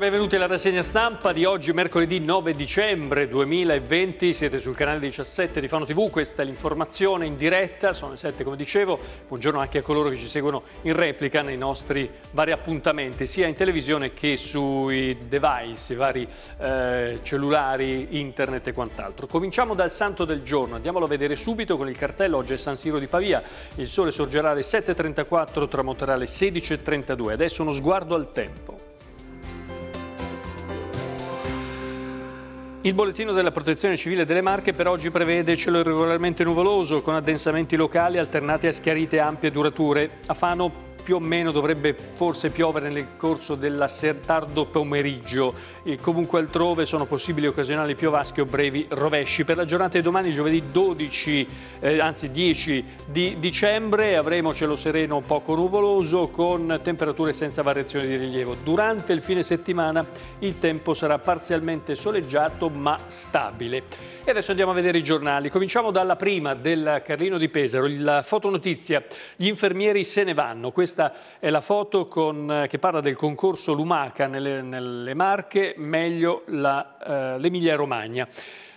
benvenuti alla rassegna stampa di oggi mercoledì 9 dicembre 2020, siete sul canale 17 di Fano TV, questa è l'informazione in diretta, sono le 7 come dicevo, buongiorno anche a coloro che ci seguono in replica nei nostri vari appuntamenti sia in televisione che sui device, i vari eh, cellulari, internet e quant'altro. Cominciamo dal santo del giorno, andiamolo a vedere subito con il cartello, oggi è San Siro di Pavia, il sole sorgerà alle 7.34, tramonterà alle 16.32, adesso uno sguardo al tempo. Il bollettino della protezione civile delle Marche per oggi prevede cielo irregolarmente nuvoloso con addensamenti locali alternati a schiarite ampie durature. A Fano più o meno dovrebbe forse piovere nel corso del tardo pomeriggio. E comunque altrove sono possibili occasionali piovasche o brevi rovesci. Per la giornata di domani, giovedì 12, eh, anzi 10 di dicembre, avremo cielo sereno poco nuvoloso con temperature senza variazioni di rilievo. Durante il fine settimana il tempo sarà parzialmente soleggiato ma stabile. E adesso andiamo a vedere i giornali. Cominciamo dalla prima del Carlino di Pesaro, la fotonotizia. Gli infermieri se ne vanno. Questa questa è la foto con, eh, che parla del concorso Lumaca nelle, nelle Marche, meglio l'Emilia eh, Romagna.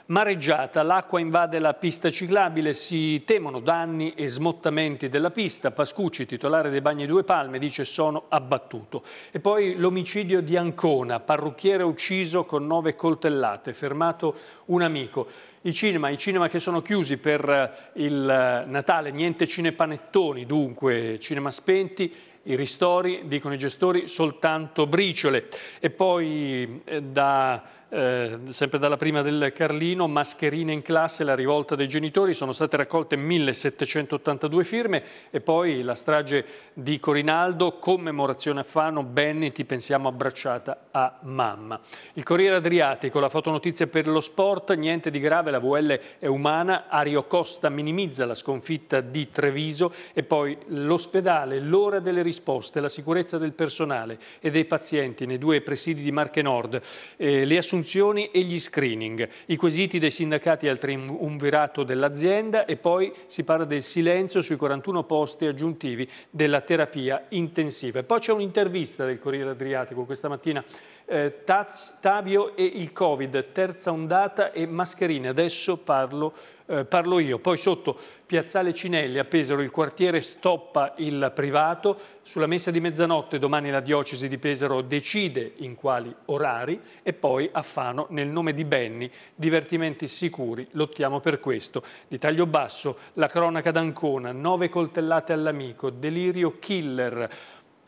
Mareggiata, l'acqua invade la pista ciclabile, si temono danni e smottamenti della pista. Pascucci, titolare dei bagni Due Palme, dice sono abbattuto. E poi l'omicidio di Ancona, parrucchiere ucciso con nove coltellate, fermato un amico. I cinema, i cinema che sono chiusi per eh, il eh, Natale, niente cinepanettoni dunque, cinema spenti i ristori, dicono i gestori, soltanto briciole. E poi eh, da eh, sempre dalla prima del Carlino, mascherine in classe, la rivolta dei genitori, sono state raccolte 1782 firme e poi la strage di Corinaldo, commemorazione a Fano, Benni, ti pensiamo abbracciata a mamma. Il Corriere Adriatico, la fotonotizia per lo sport, niente di grave, la VL è umana, Ario Costa minimizza la sconfitta di Treviso e poi l'ospedale, l'ora delle risposte, la sicurezza del personale e dei pazienti nei due presidi di Marche Nord. Eh, le assunzioni assunzioni e gli screening, i quesiti dei sindacati al triumvirato dell'azienda e poi si parla del silenzio sui 41 posti aggiuntivi della terapia intensiva. E poi c'è un'intervista del Corriere Adriatico questa mattina, eh, Taz, Tavio e il Covid, terza ondata e mascherine, adesso parlo di eh, parlo io. Poi sotto Piazzale Cinelli a Pesaro il quartiere stoppa il privato. Sulla messa di mezzanotte domani la diocesi di Pesaro decide in quali orari e poi a Fano nel nome di Benni, divertimenti sicuri, lottiamo per questo. Di taglio basso la cronaca d'Ancona, nove coltellate all'amico, delirio killer,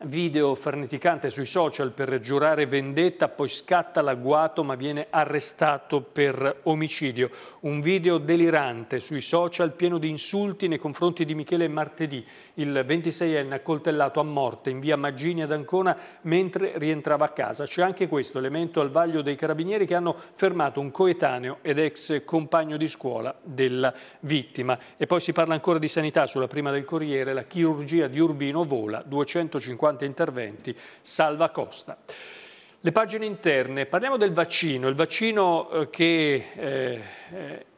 video farneticante sui social per giurare vendetta, poi scatta l'agguato ma viene arrestato per omicidio. Un video delirante sui social pieno di insulti nei confronti di Michele Martedì, il 26enne accoltellato a morte in via Maggini ad Ancona mentre rientrava a casa. C'è anche questo elemento al vaglio dei carabinieri che hanno fermato un coetaneo ed ex compagno di scuola della vittima. E poi si parla ancora di sanità, sulla prima del Corriere la chirurgia di Urbino vola 250 50 interventi, salva Costa. Le pagine interne, parliamo del vaccino, il vaccino eh, che eh,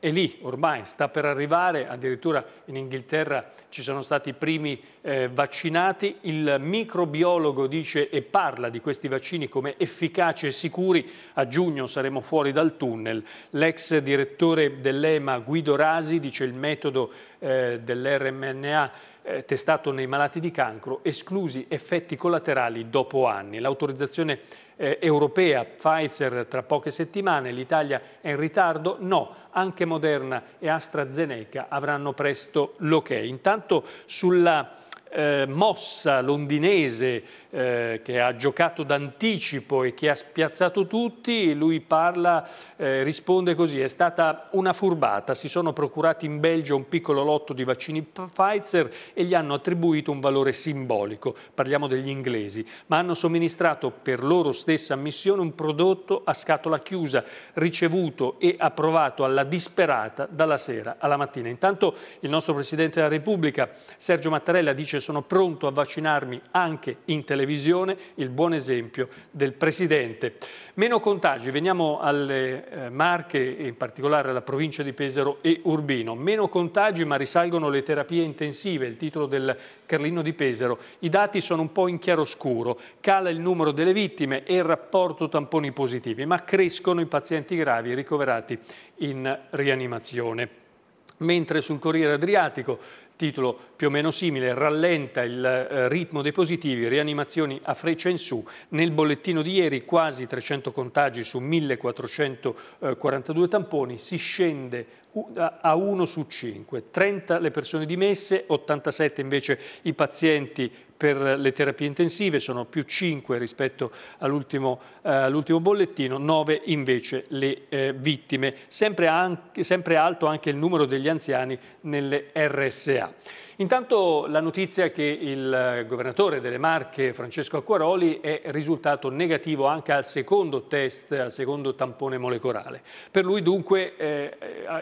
è lì ormai, sta per arrivare, addirittura in Inghilterra ci sono stati i primi eh, vaccinati, il microbiologo dice e parla di questi vaccini come efficaci e sicuri, a giugno saremo fuori dal tunnel. L'ex direttore dell'EMA Guido Rasi dice il metodo eh, dell'RMNA eh, testato nei malati di cancro, esclusi effetti collaterali dopo anni. L'autorizzazione eh, europea Pfizer tra poche settimane, l'Italia è in ritardo? No, anche Moderna e AstraZeneca avranno presto l'ok. Intanto sulla eh, mossa londinese eh, che ha giocato d'anticipo e che ha spiazzato tutti, lui parla, eh, risponde così, è stata una furbata, si sono procurati in Belgio un piccolo lotto di vaccini Pfizer e gli hanno attribuito un valore simbolico, parliamo degli inglesi, ma hanno somministrato per loro stessa missione un prodotto a scatola chiusa, ricevuto e approvato alla disperata dalla sera alla mattina. Intanto il nostro Presidente della Repubblica, Sergio Mattarella, dice sono pronto a vaccinarmi anche in televisione televisione il buon esempio del Presidente. Meno contagi, veniamo alle eh, Marche, in particolare alla provincia di Pesaro e Urbino. Meno contagi ma risalgono le terapie intensive, il titolo del Carlino di Pesaro. I dati sono un po' in chiaroscuro, cala il numero delle vittime e il rapporto tamponi positivi, ma crescono i pazienti gravi ricoverati in rianimazione mentre sul Corriere Adriatico titolo più o meno simile, rallenta il eh, ritmo dei positivi, rianimazioni a freccia in su. Nel bollettino di ieri quasi 300 contagi su 1442 tamponi, si scende a 1 su 5, 30 le persone dimesse, 87 invece i pazienti per le terapie intensive, sono più 5 rispetto all'ultimo eh, all bollettino, 9 invece le eh, vittime. Sempre, anche, sempre alto anche il numero degli anziani nelle RSA. Intanto la notizia che il eh, governatore delle Marche, Francesco Acquaroli, è risultato negativo anche al secondo test, al secondo tampone molecolare. Per lui dunque eh,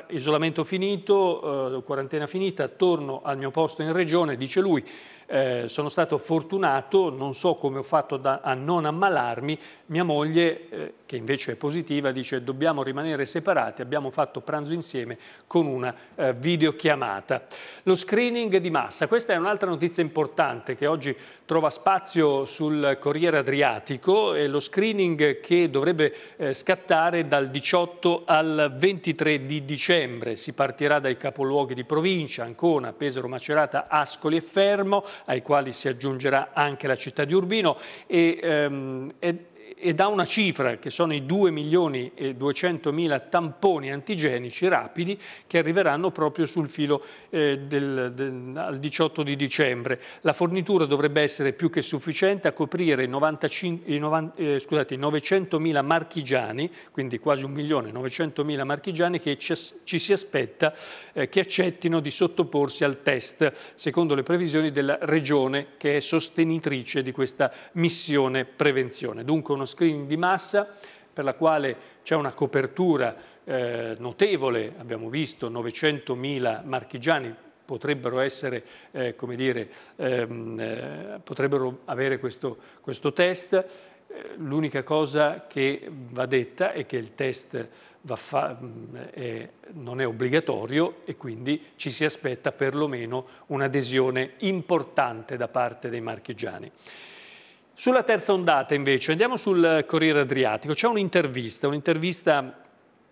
isolamento finito, eh, quarantena finita, torno al mio posto in regione, dice lui, eh, sono stato fortunato, non so come ho fatto da, a non ammalarmi, mia moglie, eh, che invece è positiva, dice dobbiamo rimanere separati, abbiamo fatto pranzo insieme con una eh, videochiamata. Lo screening di massa. Questa è un'altra notizia importante che oggi trova spazio sul Corriere Adriatico e lo screening che dovrebbe eh, scattare dal 18 al 23 di dicembre. Si partirà dai capoluoghi di provincia, Ancona, Pesaro, Macerata, Ascoli e Fermo, ai quali si aggiungerà anche la città di Urbino e, ehm, e e da una cifra che sono i 2 milioni e 200 mila tamponi antigenici rapidi che arriveranno proprio sul filo eh, del, del, al 18 di dicembre. La fornitura dovrebbe essere più che sufficiente a coprire 95, i, 90, eh, scusate, 900 mila marchigiani, quindi quasi 1 milione 900 mila marchigiani che ci, ci si aspetta eh, che accettino di sottoporsi al test secondo le previsioni della Regione che è sostenitrice di questa missione prevenzione. Dunque uno uno screening di massa per la quale c'è una copertura eh, notevole, abbiamo visto 900.000 marchigiani potrebbero, essere, eh, dire, ehm, eh, potrebbero avere questo, questo test. Eh, l'unica cosa che va detta è che il test fa, eh, non è obbligatorio e quindi ci si aspetta perlomeno un'adesione importante da parte dei marchigiani. Sulla terza ondata invece, andiamo sul eh, Corriere Adriatico, c'è un'intervista, un'intervista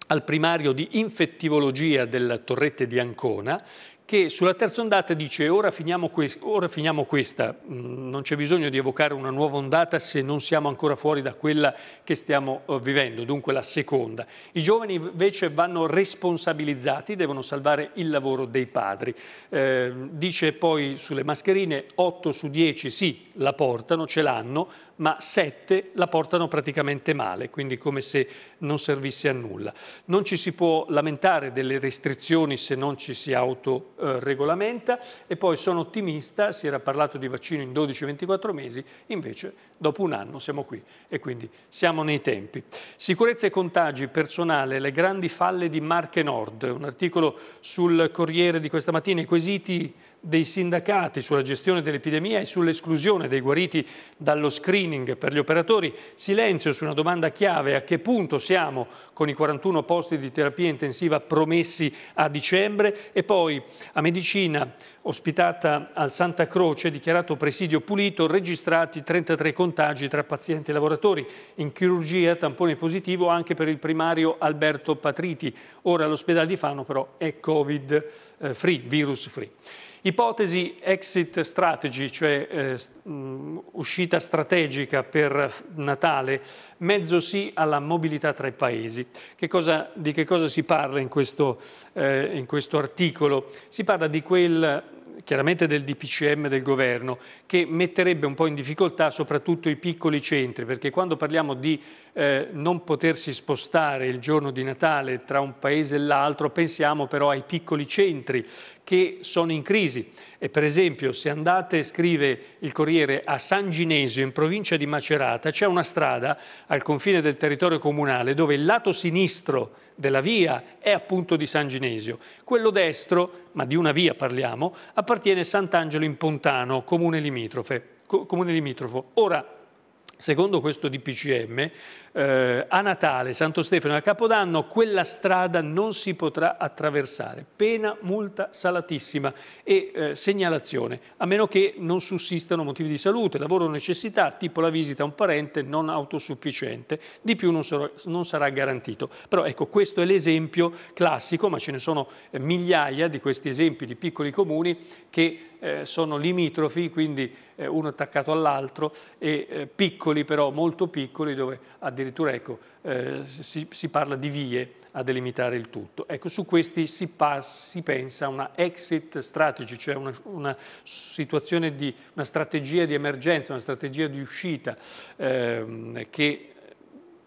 al primario di infettivologia del Torrette di Ancona che sulla terza ondata dice ora finiamo, ora finiamo questa, mm, non c'è bisogno di evocare una nuova ondata se non siamo ancora fuori da quella che stiamo eh, vivendo, dunque la seconda. I giovani invece vanno responsabilizzati, devono salvare il lavoro dei padri. Eh, dice poi sulle mascherine 8 su 10 sì, la portano, ce l'hanno, ma sette la portano praticamente male, quindi come se non servisse a nulla. Non ci si può lamentare delle restrizioni se non ci si autoregolamenta e poi sono ottimista, si era parlato di vaccino in 12-24 mesi, invece dopo un anno siamo qui e quindi siamo nei tempi. Sicurezza e contagi, personale, le grandi falle di Marche Nord, un articolo sul Corriere di questa mattina, i quesiti dei sindacati sulla gestione dell'epidemia e sull'esclusione dei guariti dallo screening screening per gli operatori, silenzio su una domanda chiave, a che punto siamo con i 41 posti di terapia intensiva promessi a dicembre e poi a medicina ospitata al Santa Croce, dichiarato presidio pulito, registrati 33 contagi tra pazienti e lavoratori. In chirurgia tampone positivo anche per il primario Alberto Patriti. Ora l'ospedale di Fano però è covid eh, free, virus free. Ipotesi exit strategy, cioè eh, mm, uscita strategica per Natale, mezzo sì alla mobilità tra i paesi. Che cosa, di che cosa si parla in questo, eh, in questo articolo? Si parla di quel chiaramente del DPCM del governo, che metterebbe un po' in difficoltà soprattutto i piccoli centri, perché quando parliamo di eh, non potersi spostare il giorno di Natale tra un paese e l'altro, pensiamo però ai piccoli centri che sono in crisi. E per esempio, se andate, scrive il Corriere, a San Ginesio, in provincia di Macerata, c'è una strada al confine del territorio comunale dove il lato sinistro della via è appunto di San Ginesio. Quello destro, ma di una via parliamo, appartiene a Sant'Angelo in Pontano, comune, comune limitrofo. Ora, Secondo questo DPCM, eh, a Natale, Santo Stefano e a Capodanno quella strada non si potrà attraversare, pena, multa salatissima e eh, segnalazione, a meno che non sussistano motivi di salute, lavoro o necessità, tipo la visita a un parente non autosufficiente, di più non, sarò, non sarà garantito. Però ecco, questo è l'esempio classico, ma ce ne sono eh, migliaia di questi esempi di piccoli comuni che eh, sono limitrofi, quindi eh, uno attaccato all'altro, e eh, piccoli però, molto piccoli, dove addirittura ecco, eh, si, si, parla di vie a delimitare il tutto. Ecco, su questi si, si pensa a una exit strategy, cioè una, una, situazione di una strategia di emergenza, una strategia di uscita ehm, che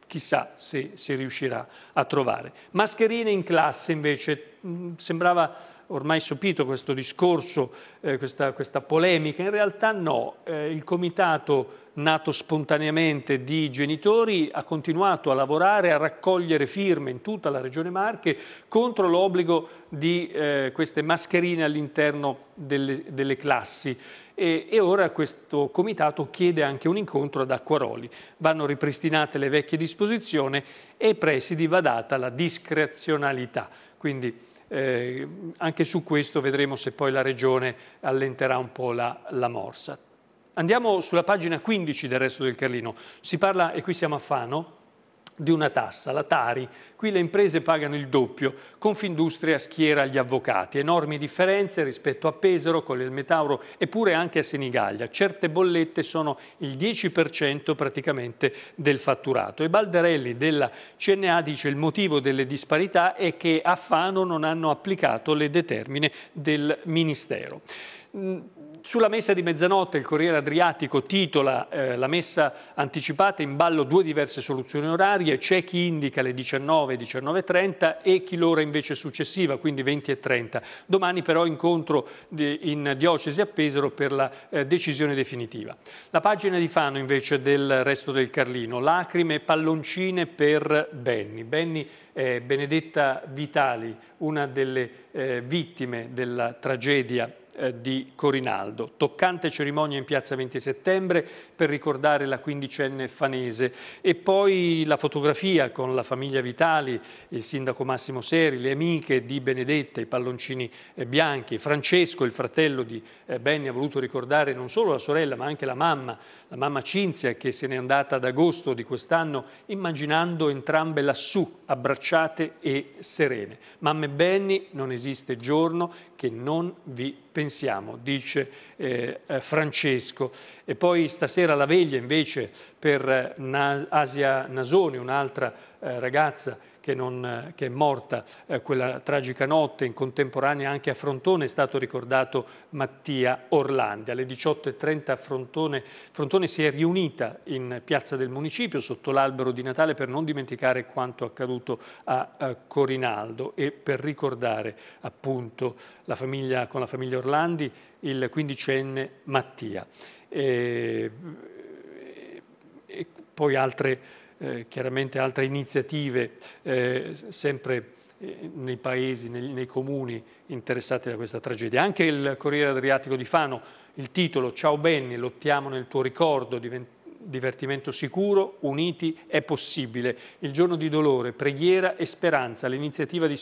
chissà se si riuscirà a trovare. Mascherine in classe invece mh, mm, sembrava ormai sopito questo discorso, eh, questa, questa, polemica, in realtà no, eh, il comitato nato spontaneamente di genitori ha continuato a lavorare, a raccogliere firme in tutta la regione Marche contro l'obbligo di eh, queste mascherine all'interno delle, delle, classi e, e ora questo comitato chiede anche un incontro ad Acquaroli. Vanno ripristinate le vecchie disposizioni e ai presidi va data la discrezionalità. Quindi eh, anche su questo vedremo se poi la Regione allenterà un po' la, la morsa. Andiamo sulla pagina 15 del resto del Carlino. Si parla, e qui siamo a Fano, di una tassa, la Tari. Qui le imprese pagano il doppio, Confindustria schiera gli avvocati. Enormi differenze rispetto a Pesaro, con il Metauro e pure anche a Senigallia. Certe bollette sono il 10% praticamente del fatturato. E Baldarelli della CNA dice il motivo delle disparità è che a Fano non hanno applicato le determine del Ministero. Sulla messa di mezzanotte il Corriere Adriatico titola eh, la messa anticipata in ballo due diverse soluzioni orarie, c'è chi indica le 19 e 19.30 e chi l'ora invece successiva, quindi 20.30. Domani però incontro di, in diocesi a Pesaro per la eh, decisione definitiva. La pagina di Fano invece del resto del Carlino, lacrime e palloncine per Benny. Benny è Benedetta Vitali, una delle eh, vittime della tragedia eh, di Corinaldo. Toccante cerimonia in piazza 20 settembre, per ricordare la quindicenne fanese e poi la fotografia con la famiglia Vitali, il sindaco Massimo Seri, le amiche di Benedetta, i palloncini eh, bianchi, Francesco, il fratello di eh, Benni, ha voluto ricordare non solo la sorella ma anche la mamma, la mamma Cinzia che se n'è andata ad agosto di quest'anno immaginando entrambe lassù, abbracciate e serene. Mamma e Benni non esiste giorno che non vi pensiamo, dice eh, eh Francesco. E poi stasera sera alla veglia invece per eh, Asia Nasoni, un'altra eh, ragazza che, non, eh, che, è morta eh, quella tragica notte, in contemporanea anche a Frontone è stato ricordato Mattia Orlandi. Alle 18.30 a Frontone, Frontone si è riunita in piazza del municipio sotto l'albero di Natale per non dimenticare quanto accaduto a, a Corinaldo e per ricordare appunto la famiglia, con la famiglia Orlandi il quindicenne Mattia e, e poi altre, eh, chiaramente altre iniziative eh, sempre eh, nei paesi, nei, nei, comuni interessati da questa tragedia. Anche il Corriere Adriatico di Fano, il titolo Ciao Benni, lottiamo nel tuo ricordo, divent, divertimento sicuro, uniti, è possibile. Il giorno di dolore, preghiera e speranza, l'iniziativa di,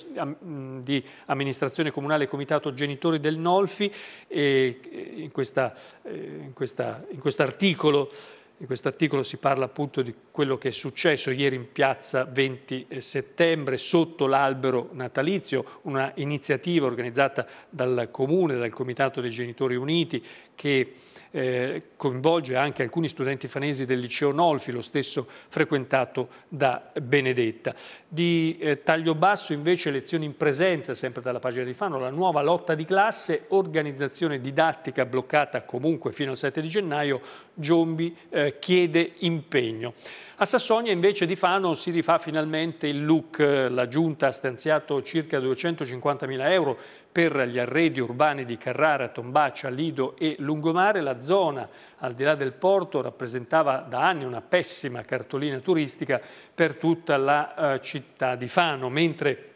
di, amministrazione comunale Comitato Genitori del Nolfi, in, questa, eh, in, questa, in quest'articolo in questo articolo si parla appunto di quello che è successo ieri in piazza 20 eh, settembre sotto l'albero natalizio, una iniziativa organizzata dal Comune, dal Comitato dei Genitori Uniti che eh, coinvolge anche alcuni studenti fanesi del liceo Nolfi, lo stesso frequentato da Benedetta. Di eh, taglio basso invece lezioni in presenza, sempre dalla pagina di Fano, la nuova lotta di classe, organizzazione didattica bloccata comunque fino al 7 di gennaio, Giombi eh, chiede impegno. A Sassonia invece di Fano si rifà finalmente il look, eh, la giunta ha stanziato circa 250 mila euro per gli arredi urbani di Carrara, Tombaccia, Lido e Lungomare. La zona al di là del porto rappresentava da anni una pessima cartolina turistica per tutta la eh, città di Fano, mentre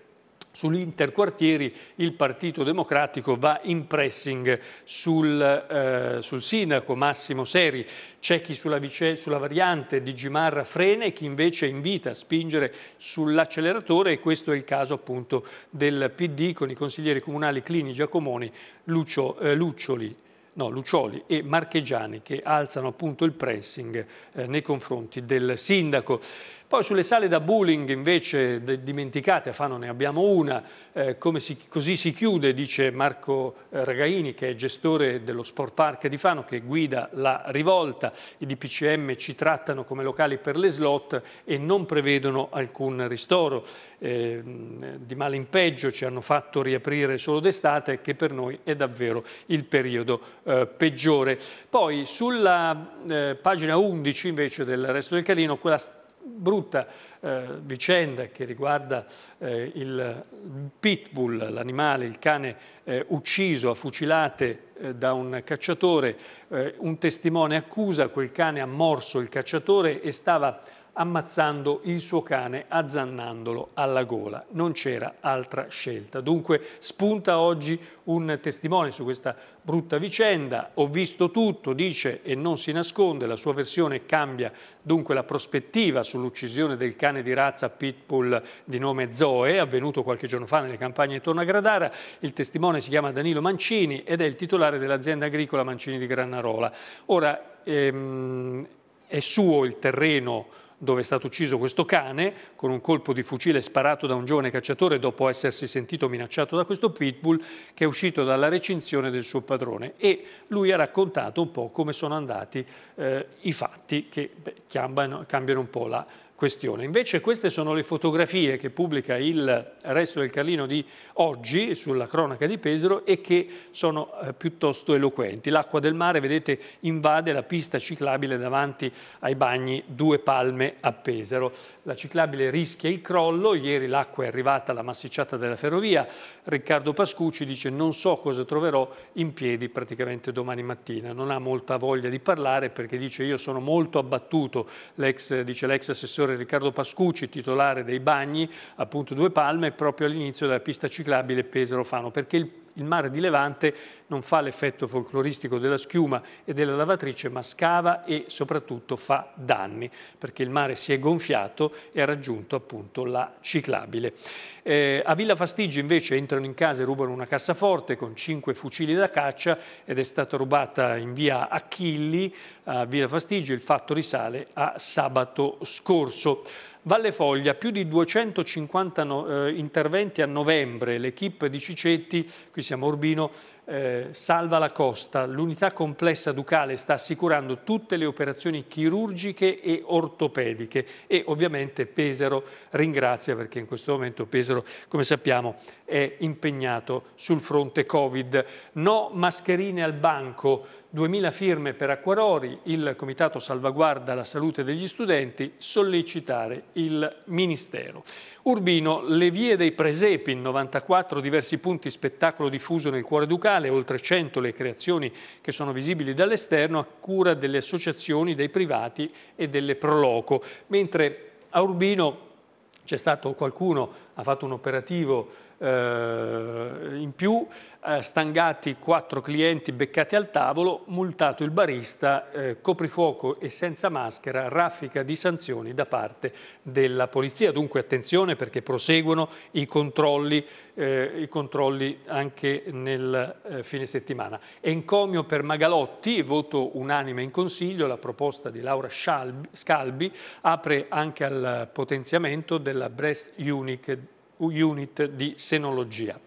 sull'interquartieri il Partito Democratico va in pressing sul, eh, sul sindaco Massimo Seri. C'è chi sulla, vice, sulla variante di Gimarra frena e chi invece invita a spingere sull'acceleratore e questo è il caso appunto del PD con i consiglieri comunali Clini Giacomoni, Lucio, eh, Luccioli, no, Luccioli e Marchegiani che alzano appunto il pressing eh, nei confronti del sindaco. Poi sulle sale da bowling invece dimenticate, a Fano ne abbiamo una, eh, si, così si chiude, dice Marco eh, Ragaini che è gestore dello Sport Park di Fano che guida la rivolta. I DPCM ci trattano come locali per le slot e non prevedono alcun ristoro. Eh, di male in peggio ci hanno fatto riaprire solo d'estate che per noi è davvero il periodo eh, peggiore. Poi sulla eh, pagina 11 invece del resto del Carlino, quella brutta eh, vicenda che riguarda eh, il pitbull, l'animale, il cane eh, ucciso a fucilate eh, da un cacciatore, eh, un testimone accusa, quel cane ha morso il cacciatore e stava ammazzando il suo cane azzannandolo alla gola. Non c'era altra scelta. Dunque spunta oggi un testimone su questa brutta vicenda. Ho visto tutto, dice e non si nasconde, la sua versione cambia dunque la prospettiva sull'uccisione del cane di razza Pitbull di nome Zoe, avvenuto qualche giorno fa nelle campagne intorno a Gradara. Il testimone si chiama Danilo Mancini ed è il titolare dell'azienda agricola Mancini di Granarola. Ora ehm, è suo il terreno dove è stato ucciso questo cane con un colpo di fucile sparato da un giovane cacciatore dopo essersi sentito minacciato da questo pitbull che è uscito dalla recinzione del suo padrone e lui ha raccontato un po' come sono andati eh, i fatti che beh, cambiano, cambiano un po' la questione. Invece queste sono le fotografie che pubblica il Resto del Carlino di oggi sulla cronaca di Pesaro e che sono eh, piuttosto eloquenti. L'acqua del mare, vedete, invade la pista ciclabile davanti ai bagni Due Palme a Pesaro. La ciclabile rischia il crollo, ieri l'acqua è arrivata alla massicciata della ferrovia. Riccardo Pascucci dice non so cosa troverò in piedi praticamente domani mattina. Non ha molta voglia di parlare perché dice io sono molto abbattuto, l'ex, dice l'ex assessore professore Riccardo Pascucci, titolare dei bagni, appunto due palme, proprio all'inizio della pista ciclabile Pesaro-Fano, perché il il mare di Levante non fa l'effetto folcloristico della schiuma e della lavatrice, ma scava e soprattutto fa danni, perché il mare si è gonfiato e ha raggiunto appunto la ciclabile. Eh, a Villa Fastigi invece entrano in casa e rubano una cassaforte con cinque fucili da caccia ed è stata rubata in via Achilli a Villa Fastigi, il fatto risale a sabato scorso. Valle Foglia, più di 250 no, eh, interventi a novembre, l'equipe di Cicetti, qui siamo a Urbino, eh, salva la costa, l'unità complessa Ducale sta assicurando tutte le operazioni chirurgiche e ortopediche e ovviamente Pesaro ringrazia perché in questo momento Pesaro, come sappiamo, è impegnato sul fronte Covid. No mascherine al banco, 2.000 firme per Acquarori, il Comitato Salvaguarda la Salute degli Studenti, sollecitare il Ministero. Urbino, le vie dei presepi, in 94 diversi punti spettacolo diffuso nel cuore ducale, oltre 100 le creazioni che sono visibili dall'esterno a cura delle associazioni, dei privati e delle Proloco, mentre a Urbino c'è stato qualcuno, ha fatto un operativo eh, in più eh, stangati quattro clienti beccati al tavolo, multato il barista, eh, coprifuoco e senza maschera, raffica di sanzioni da parte della polizia. Dunque attenzione perché proseguono i controlli, eh, i controlli anche nel eh, fine settimana. Encomio per Magalotti, voto unanime in consiglio, la proposta di Laura Scalbi apre anche al potenziamento della Breast Unique unit di senologia.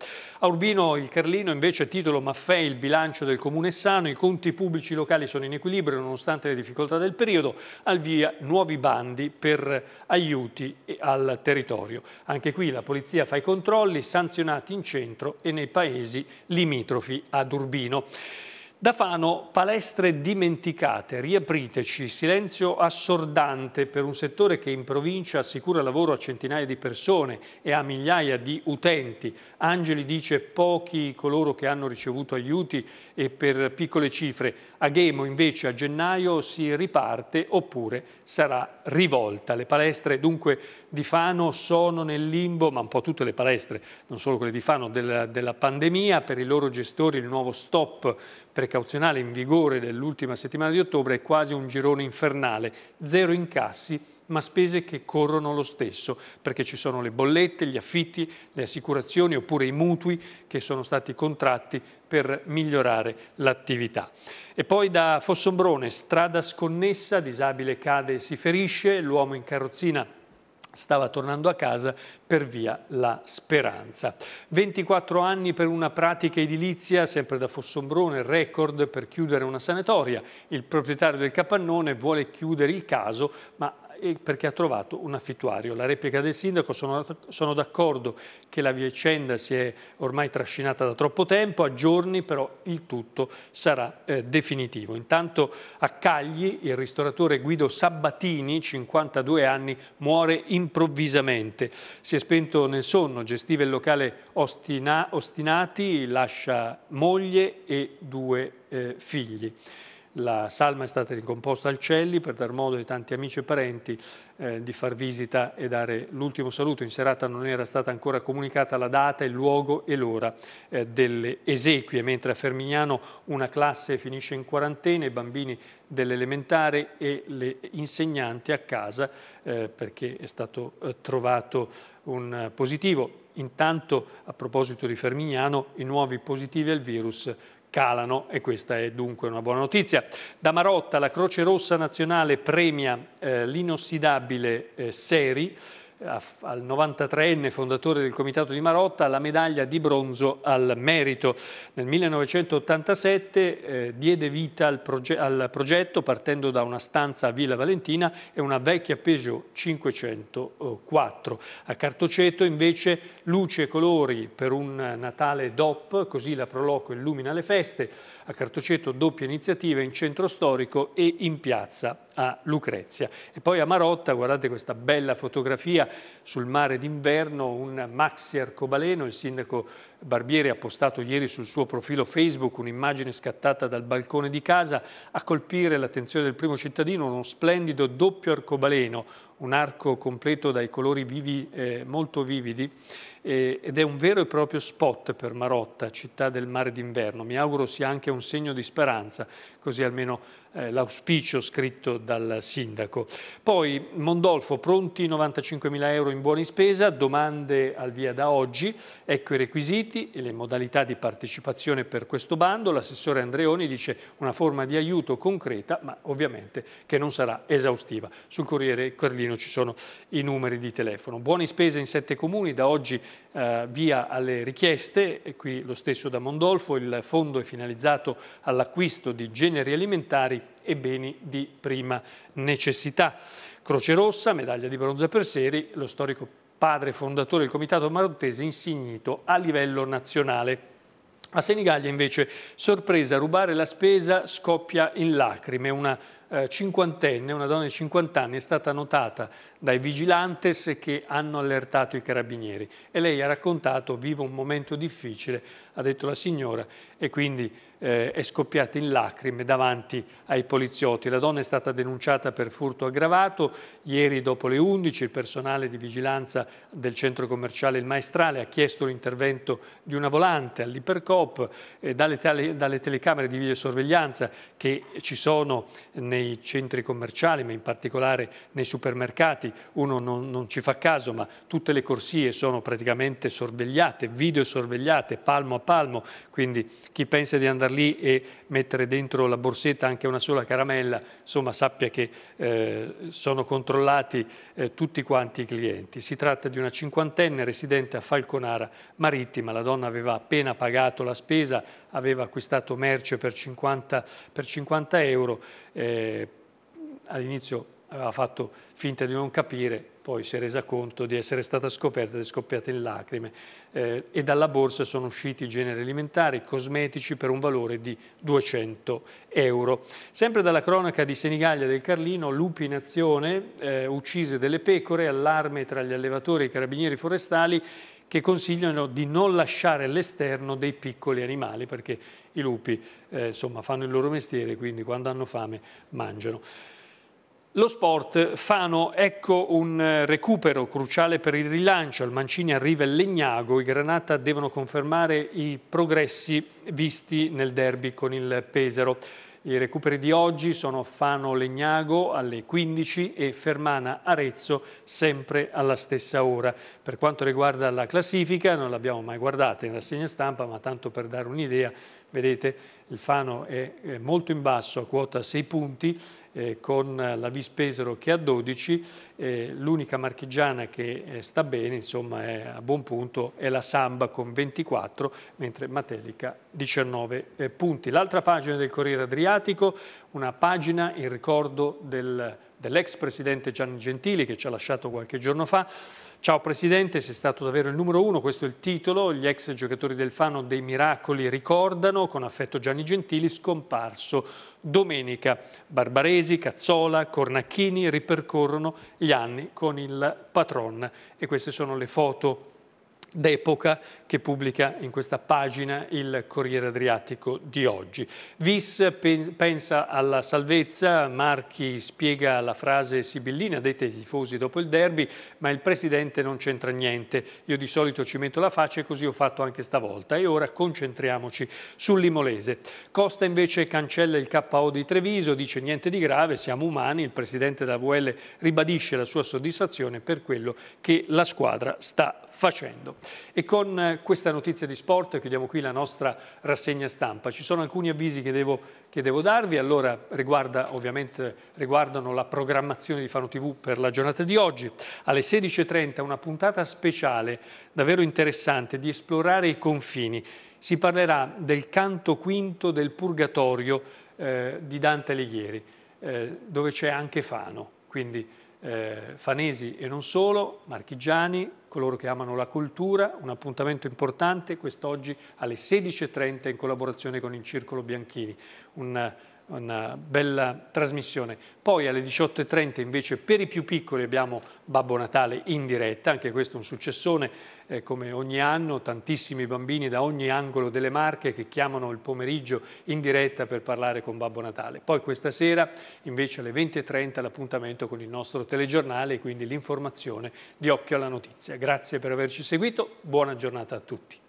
A Urbino il Carlino invece titolo Maffei il bilancio del comune sano, i conti pubblici locali sono in equilibrio nonostante le difficoltà del periodo, al via nuovi bandi per aiuti al territorio. Anche qui la polizia fa i controlli sanzionati in centro e nei paesi limitrofi ad Urbino. Da Fano, palestre dimenticate, riapriteci, silenzio assordante per un settore che in provincia assicura lavoro a centinaia di persone e a migliaia di utenti. Angeli dice pochi coloro che hanno ricevuto aiuti e per piccole cifre. A Ghemo invece a gennaio si riparte oppure sarà rivolta. Le palestre dunque di Fano sono nel limbo, ma un po' tutte le palestre, non solo quelle di Fano, della, della pandemia. Per i loro gestori il nuovo stop perché precauzionale in vigore dell'ultima settimana di ottobre è quasi un girone infernale, zero incassi ma spese che corrono lo stesso, perché ci sono le bollette, gli affitti, le assicurazioni oppure i mutui che sono stati contratti per migliorare l'attività. E poi da Fossombrone, strada sconnessa, disabile cade e si ferisce, l'uomo in carrozzina stava tornando a casa per via la speranza. 24 anni per una pratica edilizia, sempre da Fossombrone, record per chiudere una sanatoria. Il proprietario del capannone vuole chiudere il caso, ma perché ha trovato un affittuario. La replica del sindaco, sono, sono d'accordo che la vicenda si è ormai trascinata da troppo tempo, a giorni però il tutto sarà eh, definitivo. Intanto a Cagli il ristoratore Guido Sabbatini, 52 anni, muore improvvisamente. Si è spento nel sonno, gestiva il locale Ostina, Ostinati, lascia moglie e due eh, figli. La salma è stata ricomposta al Celli per dar modo ai tanti amici e parenti eh, di far visita e dare l'ultimo saluto. In serata non era stata ancora comunicata la data, il luogo e l'ora eh, delle esequie, mentre a Fermignano una classe finisce in quarantena, i bambini dell'elementare e le insegnanti a casa eh, perché è stato eh, trovato un positivo. Intanto, a proposito di Fermignano, i nuovi positivi al virus calano e questa è dunque una buona notizia. Da Marotta la Croce Rossa Nazionale premia eh, l'inossidabile eh, Seri, al 93enne fondatore del Comitato di Marotta la medaglia di bronzo al merito. Nel 1987 eh, diede vita al, proge al, progetto partendo da una stanza a Villa Valentina e una vecchia Peugeot 504. A Cartoceto invece luce e colori per un Natale DOP, così la Proloco illumina le feste. A Cartoceto doppia iniziativa in centro storico e in piazza a Lucrezia. E poi a Marotta, guardate questa bella fotografia sul mare d'inverno, un maxi arcobaleno, il sindaco Barbieri ha postato ieri sul suo profilo Facebook un'immagine scattata dal balcone di casa a colpire l'attenzione del primo cittadino, uno splendido doppio arcobaleno, un arco completo dai colori vivi, eh, molto vividi eh, ed è un vero e proprio spot per Marotta, città del mare d'inverno. Mi auguro sia anche un segno di speranza, così almeno eh, l'auspicio scritto dal sindaco. Poi Mondolfo, pronti 95.000 euro in buoni spesa, domande al via da oggi, ecco i requisiti e le modalità di partecipazione per questo bando. L'assessore Andreoni dice una forma di aiuto concreta, ma ovviamente che non sarà esaustiva. Sul Corriere Carlino cartellino ci sono i numeri di telefono. Buone spese in sette comuni, da oggi eh, via alle richieste, e qui lo stesso da Mondolfo, il fondo è finalizzato all'acquisto di generi alimentari e beni di prima necessità. Croce Rossa, medaglia di bronzo per Seri, lo storico padre fondatore del Comitato Marottese insignito a livello nazionale. A Senigallia invece, sorpresa, rubare la spesa scoppia in lacrime, una eh, cinquantenne, una donna di 50 anni, è stata notata dai vigilantes che hanno allertato i carabinieri e lei ha raccontato vivo un momento difficile, ha detto la signora, e quindi eh, è scoppiata in lacrime davanti ai poliziotti. La donna è stata denunciata per furto aggravato, ieri dopo le 11 il personale di vigilanza del centro commerciale Il Maestrale ha chiesto l'intervento di una volante all'Ipercop, eh, dalle, dalle telecamere di videosorveglianza che ci sono nei nei centri commerciali, ma in particolare nei supermercati, uno non, non ci fa caso, ma tutte le corsie sono praticamente sorvegliate, video sorvegliate, palmo a palmo, quindi chi pensa di andare lì e mettere dentro la borsetta anche una sola caramella, insomma sappia che eh, sono controllati eh, tutti quanti i clienti. Si tratta di una cinquantenne residente a Falconara Marittima, la donna aveva appena pagato la spesa, aveva acquistato merce per 50, per 50 euro, eh, all'inizio aveva fatto finta di non capire, poi si è resa conto di essere stata scoperta ed è scoppiata in lacrime. Eh, e dalla borsa sono usciti generi alimentari, cosmetici per un valore di 200 euro. Sempre dalla cronaca di Senigallia del Carlino, lupi in azione, eh, uccise delle pecore, allarme tra gli allevatori e i carabinieri forestali che consigliano di non lasciare all'esterno dei piccoli animali perché i lupi eh, insomma, fanno il loro mestiere, quindi quando hanno fame mangiano. Lo sport, Fano, ecco un eh, recupero cruciale per il rilancio, al Mancini arriva il Legnago, i Granata devono confermare i progressi visti nel derby con il Pesaro. I recuperi di oggi sono Fano Legnago alle 15 e Fermana Arezzo sempre alla stessa ora. Per quanto riguarda la classifica, non l'abbiamo mai guardata in rassegna stampa, ma tanto per dare un'idea, Vedete il Fano è molto in basso a quota 6 punti eh, con la Vispesero che ha 12, eh, l'unica marchigiana che eh, sta bene, insomma è a buon punto, è la Samba con 24, mentre Matelica 19 eh, punti. L'altra pagina del Corriere Adriatico, una pagina in ricordo del, dell'ex presidente Gianni Gentili che ci ha lasciato qualche giorno fa, Ciao Presidente, sei stato davvero il numero uno, questo è il titolo. Gli ex giocatori del Fano dei Miracoli ricordano con affetto Gianni Gentili scomparso domenica. Barbaresi, Cazzola, Cornacchini ripercorrono gli anni con il patron e queste sono le foto d'epoca che pubblica in questa pagina il Corriere Adriatico di oggi. Vis pensa alla salvezza, Marchi spiega la frase sibillina detta ai tifosi dopo il derby, ma il presidente non c'entra niente. Io di solito ci metto la faccia e così ho fatto anche stavolta. E ora concentriamoci sull'Imolese. Costa invece cancella il KO di Treviso, dice niente di grave, siamo umani, il presidente della VL ribadisce la sua soddisfazione per quello che la squadra sta facendo. E con eh, questa notizia di sport chiudiamo qui la nostra rassegna stampa. Ci sono alcuni avvisi che devo, che devo darvi, allora riguarda, ovviamente riguardano la programmazione di Fano TV per la giornata di oggi. Alle 16.30 una puntata speciale davvero interessante di esplorare i confini. Si parlerà del canto quinto del Purgatorio eh, di Dante Alighieri, eh, dove c'è anche Fano. Quindi eh, fanesi e non solo, marchigiani, coloro che amano la cultura, un appuntamento importante quest'oggi alle 16.30 in collaborazione con il Circolo Bianchini, un una bella trasmissione. Poi alle 18.30 invece per i più piccoli abbiamo Babbo Natale in diretta, anche questo è un successone eh, come ogni anno, tantissimi bambini da ogni angolo delle Marche che chiamano il pomeriggio in diretta per parlare con Babbo Natale. Poi questa sera invece alle 20.30 l'appuntamento con il nostro telegiornale e quindi l'informazione di Occhio alla Notizia. Grazie per averci seguito, buona giornata a tutti.